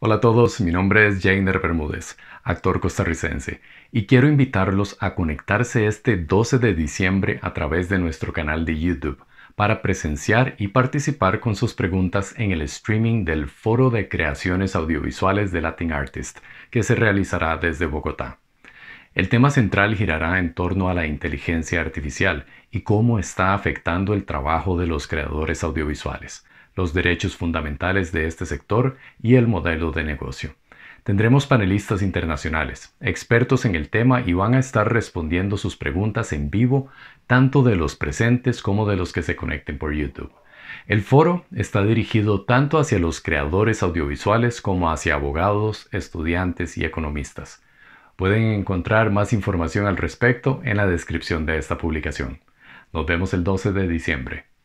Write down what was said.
Hola a todos, mi nombre es Jainer Bermúdez, actor costarricense, y quiero invitarlos a conectarse este 12 de diciembre a través de nuestro canal de YouTube para presenciar y participar con sus preguntas en el streaming del Foro de Creaciones Audiovisuales de Latin Artist, que se realizará desde Bogotá. El tema central girará en torno a la inteligencia artificial y cómo está afectando el trabajo de los creadores audiovisuales los derechos fundamentales de este sector y el modelo de negocio. Tendremos panelistas internacionales, expertos en el tema y van a estar respondiendo sus preguntas en vivo, tanto de los presentes como de los que se conecten por YouTube. El foro está dirigido tanto hacia los creadores audiovisuales como hacia abogados, estudiantes y economistas. Pueden encontrar más información al respecto en la descripción de esta publicación. Nos vemos el 12 de diciembre.